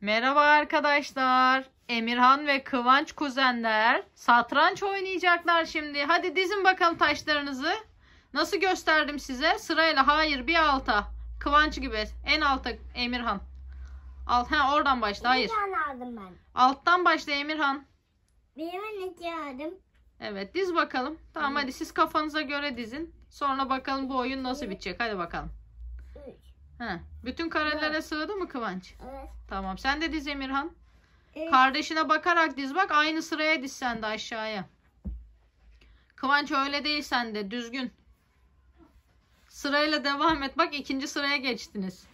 Merhaba arkadaşlar. Emirhan ve Kıvanç kuzenler satranç oynayacaklar şimdi. Hadi dizin bakalım taşlarınızı. Nasıl gösterdim size? Sırayla hayır bir alta. Kıvanç gibi en alta Emirhan. Alt, ha oradan başla hayır. aldım ben. Alttan başla Emirhan. Benim iki aldım. Evet diz bakalım. Tamam hadi siz kafanıza göre dizin. Sonra bakalım bu oyun nasıl bitecek. Hadi bakalım. Ha, bütün karelere evet. sığdı mı Kıvanç? Evet. Tamam. Sen de diz Emirhan. Evet. Kardeşine bakarak diz bak. Aynı sıraya diz sen de aşağıya. Kıvanç öyle değil sen de. Düzgün. Sırayla devam et. Bak ikinci sıraya geçtiniz.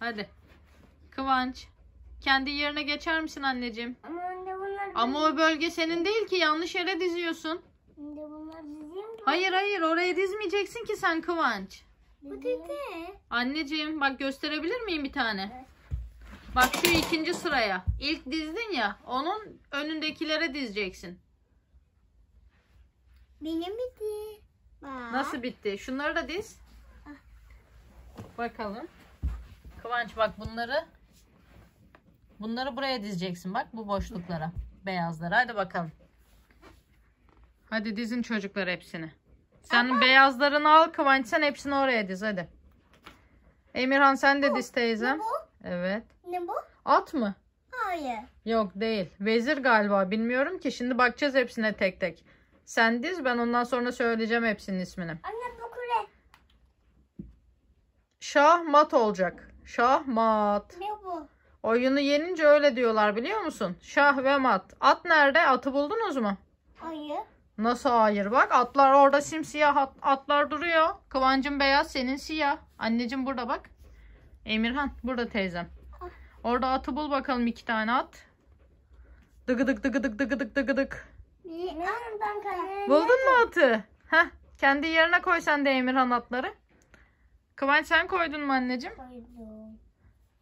Hadi. Kıvanç. Kendi yerine geçer misin anneciğim? Ama, anne bunlar Ama o bölge senin değil ki. Yanlış yere diziyorsun. Anne bunlar dizeyim Hayır hayır. Oraya dizmeyeceksin ki sen Kıvanç. Bu tete. Anneciğim bak gösterebilir miyim bir tane? Bak şu ikinci sıraya. İlk dizdin ya onun önündekilere dizeceksin. Benim bitti. Bak. Nasıl bitti? Şunları da diz. Bakalım. Kıvanç bak bunları bunları buraya dizeceksin bak bu boşluklara. Beyazlara. Hadi bakalım. Hadi dizin çocuklar hepsini. Sen Ama... beyazlarını al Kıvanç sen hepsini oraya diz hadi. Emirhan sen de bu, diz teyzem. Ne bu? Evet. Ne bu? At mı? Hayır. Yok değil. Vezir galiba bilmiyorum ki. Şimdi bakacağız hepsine tek tek. Sen diz ben ondan sonra söyleyeceğim hepsinin ismini. Anne bu kule. Şahmat olacak. Şahmat. Ne bu? Oyunu yenince öyle diyorlar biliyor musun? Şah ve mat. At nerede? Atı buldunuz mu? Hayır. Nasıl hayır bak atlar orada simsiyah at, atlar duruyor. Kıvancım beyaz senin siyah. Anneciğim burada bak. Emirhan burada teyzem. Orada atı bul bakalım iki tane at. Dıgı dık dıgı dık dıgı dık dıgı dık. Buldun mu atı? Heh, kendi yerine koy sen de Emirhan atları. Kıvanç sen koydun mu anneciğim? Koydum.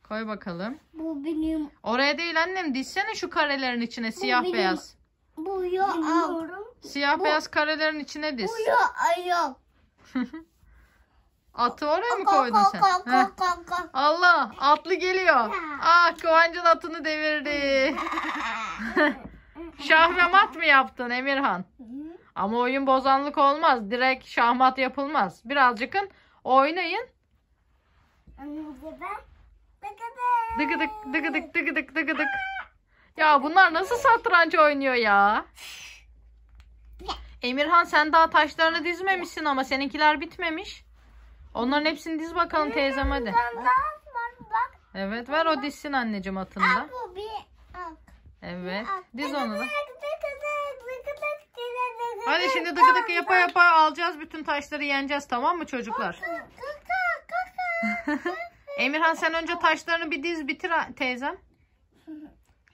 Koy bakalım. Bu benim. Oraya değil annem dizsene şu karelerin içine siyah beyaz. Bu yok. Siyah Bu- beyaz karelerin içine diz. Bunu ayol. Atı oraya mı koydun sen? Allah atlı geliyor. Ah Kıvancın atını devirdi. Şahmat mı yaptın Emirhan? Ama oyun bozanlık olmaz. Direkt şahmat yapılmaz. Birazcıkın oynayın. Dıgıdık dıgıdık dıgıdık dıgıdık. Ya bunlar nasıl satranç oynuyor ya? Emirhan sen daha taşlarını dizmemişsin ama seninkiler bitmemiş. Onların hepsini diz bakalım teyzem hadi. Evet ver o dizsin anneciğim atında. Evet diz onu da. Hadi şimdi dıkı dıkı yapa yapa alacağız bütün taşları yeneceğiz tamam mı çocuklar? Emirhan sen önce taşlarını bir diz bitir teyzem.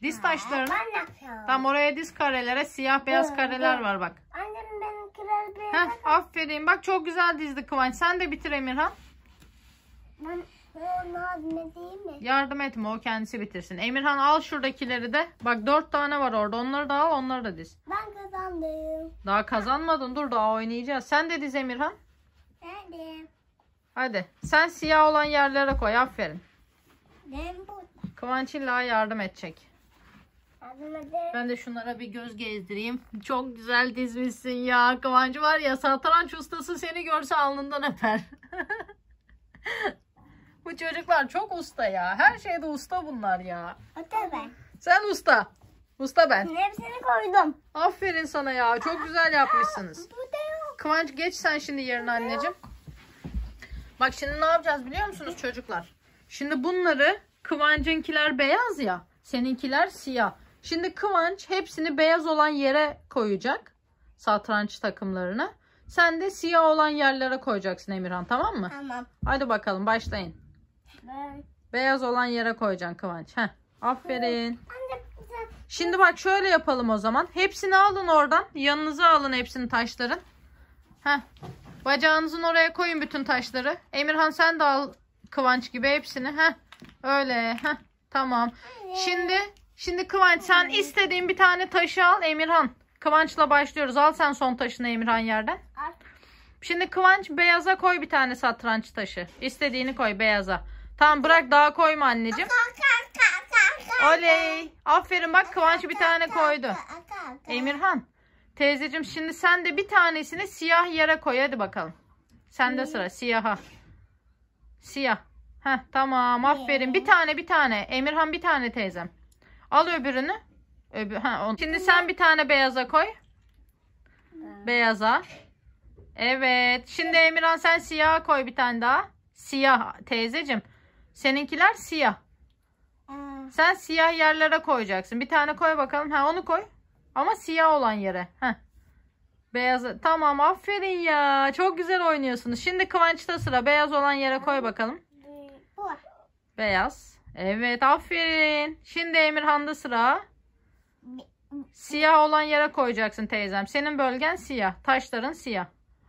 Diz taşlarını. Ben yapıyorum. Tam oraya diz karelere siyah beyaz kareler var bak. Annem benimkiler beyaz. Heh, aferin. Bak çok güzel dizdi Kıvanç. Sen de bitir Emirhan. Ben yardım edeyim mi? Yardım etme. O kendisi bitirsin. Emirhan al şuradakileri de. Bak dört tane var orada. Onları da al. Onları da diz. Ben kazandım. Daha kazanmadın. Dur daha oynayacağız. Sen de diz Emirhan. Nerede? Hadi. Sen siyah olan yerlere koy. Aferin. Ben bu. Kıvanç illa yardım edecek. Ben de şunlara bir göz gezdireyim. Çok güzel dizmişsin ya. Kıvancı var ya satranç ustası seni görse alnından öper. Bu çocuklar çok usta ya. Her şeyde usta bunlar ya. Usta ben. Sen usta. Usta ben. Hepsini koydum. Aferin sana ya. Çok güzel yapmışsınız. Kıvanç geç sen şimdi yerine anneciğim. Bak şimdi ne yapacağız biliyor musunuz çocuklar? Şimdi bunları Kıvancınkiler beyaz ya. Seninkiler siyah. Şimdi Kıvanç hepsini beyaz olan yere koyacak. Satranç takımlarını. Sen de siyah olan yerlere koyacaksın Emirhan tamam mı? Tamam. Hadi bakalım başlayın. Ben... Beyaz olan yere koyacaksın Kıvanç. Heh. Aferin. Şimdi bak şöyle yapalım o zaman. Hepsini alın oradan. Yanınıza alın hepsini taşların. Heh. Bacağınızın oraya koyun bütün taşları. Emirhan sen de al Kıvanç gibi hepsini. Heh. Öyle. Heh. Tamam. Şimdi Şimdi Kıvanç sen istediğin bir tane taşı al Emirhan. Kıvanç'la başlıyoruz. Al sen son taşını Emirhan yerden. Al. Şimdi Kıvanç beyaza koy bir tane satranç taşı. İstediğini koy beyaza. Tamam bırak daha koyma anneciğim. Oley. Aferin bak Kıvanç bir tane koydu. Emirhan. Teyzeciğim şimdi sen de bir tanesini siyah yere koy. Hadi bakalım. Sende sıra siyaha. Siyah. Heh, tamam aferin. Bir ee? tane bir tane. Emirhan bir tane teyzem. Al öbürünü. Öbür, ha, onu. Şimdi sen bir tane beyaza koy. Beyaza. Evet. Şimdi Emirhan sen siyah koy bir tane daha. Siyah teyzecim. Seninkiler siyah. Sen siyah yerlere koyacaksın. Bir tane koy bakalım. Ha onu koy. Ama siyah olan yere. Ha. Beyaz. Tamam aferin ya. Çok güzel oynuyorsunuz. Şimdi Kıvanç'ta sıra. Beyaz olan yere koy bakalım. Bu. Beyaz. Evet aferin. Şimdi Emirhan'da sıra. Siyah olan yere koyacaksın teyzem. Senin bölgen siyah. Taşların siyah.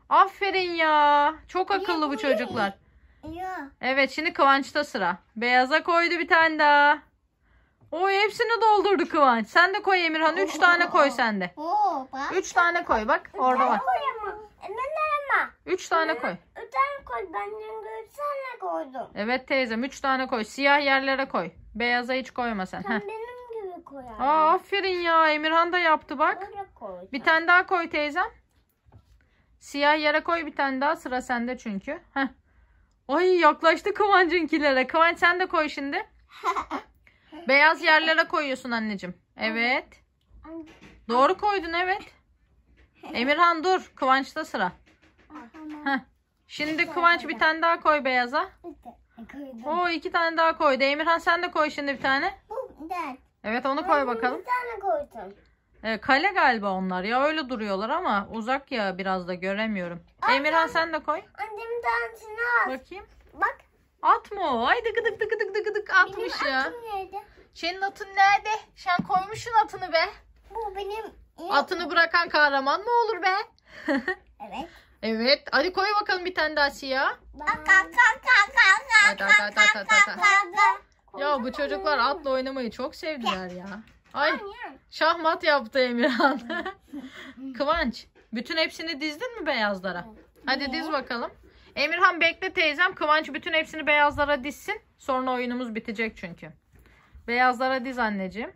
Aferin ya. Çok akıllı bu çocuklar. Evet şimdi Kıvanç'ta sıra. Beyaza koydu bir tane daha. Oy hepsini doldurdu Kıvanç. Sen de koy Emirhan. Üç tane koy sen de. Üç tane koy bak. Orada var. E, Üç tane koy. Üç tane koy. Ben üç tane koydum. Evet teyzem üç tane koy. Siyah yerlere koy. Beyaza hiç koyma sen. Sen Heh. benim gibi koy. Aa, aferin ya Emirhan da yaptı bak. Bir tane daha koy teyzem. Siyah yere koy bir tane daha. Sıra sende çünkü. Heh. Ay yaklaştı Kıvancınkilere. Kıvanç sen de koy şimdi. Beyaz yerlere koyuyorsun anneciğim. Evet. Doğru koydun evet. Emirhan dur. Kıvanç'ta sıra. Heh. Şimdi Kıvanç bir tane daha koy beyaza. E, koydum. Oo iki tane daha koy. Emirhan sen de koy şimdi bir tane. Evet onu koy bakalım. Bir tane koydum. E, kale galiba onlar ya öyle duruyorlar ama uzak ya biraz da göremiyorum. Emirhan sen de koy. Annemin tanesini at. Bakayım. Bak. At mı o? Ay dıgı dıgı dıgı dıgı dıgı dıgı atmış ya. Benim atım nerede? Senin atın nerede? Sen koymuşsun atını be. Bu benim. Atını bırakan kahraman mı olur be? evet. Evet. Hadi koy bakalım bir tane daha siyah. Hadi, hadi, hadi, hadi, hadi. Ya bu çocuklar atla oynamayı çok sevdiler ya. Ay şahmat yaptı Emirhan. Kıvanç bütün hepsini dizdin mi beyazlara? Hadi diz bakalım. Emirhan bekle teyzem. Kıvanç bütün hepsini beyazlara dizsin. Sonra oyunumuz bitecek çünkü. Beyazlara diz anneciğim.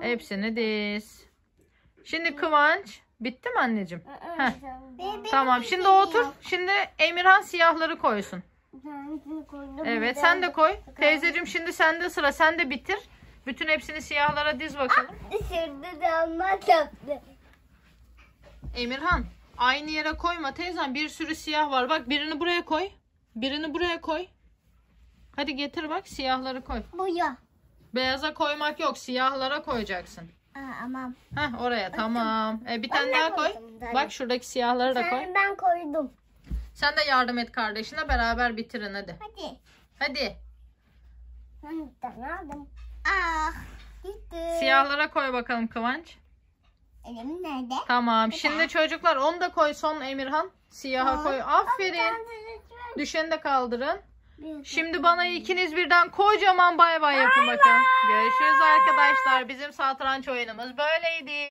Hepsini diz. Şimdi Kıvanç Bitti mi anneciğim? Tamam şimdi otur. Şimdi Emirhan siyahları koysun. Evet sen de koy. Teyzeciğim şimdi sende sıra. Sen de bitir. Bütün hepsini siyahlara diz bakalım. Dışarıda damla Emirhan aynı yere koyma teyzem. Bir sürü siyah var. Bak birini buraya koy. Birini buraya koy. Hadi getir bak siyahları koy. Boya. Beyaza koymak yok. Siyahlara koyacaksın. Tamam. Ha oraya tamam. Ee, bir tane daha koy. Bak şuradaki siyahları da koy. Sen Ben koydum. Sen de yardım et kardeşine beraber bitirin hadi. Hadi. Hadi. Ben aldım. Ah. Gitti. Siyahlara koy bakalım Kıvanç. Elim nerede? Tamam. Şimdi çocuklar onu da koy son Emirhan. Siyaha koy. Aferin. Düşeni de kaldırın. Şimdi bana ikiniz birden kocaman bay bay yapın bakın. Görüşürüz arkadaşlar. Bizim satranç oyunumuz böyleydi.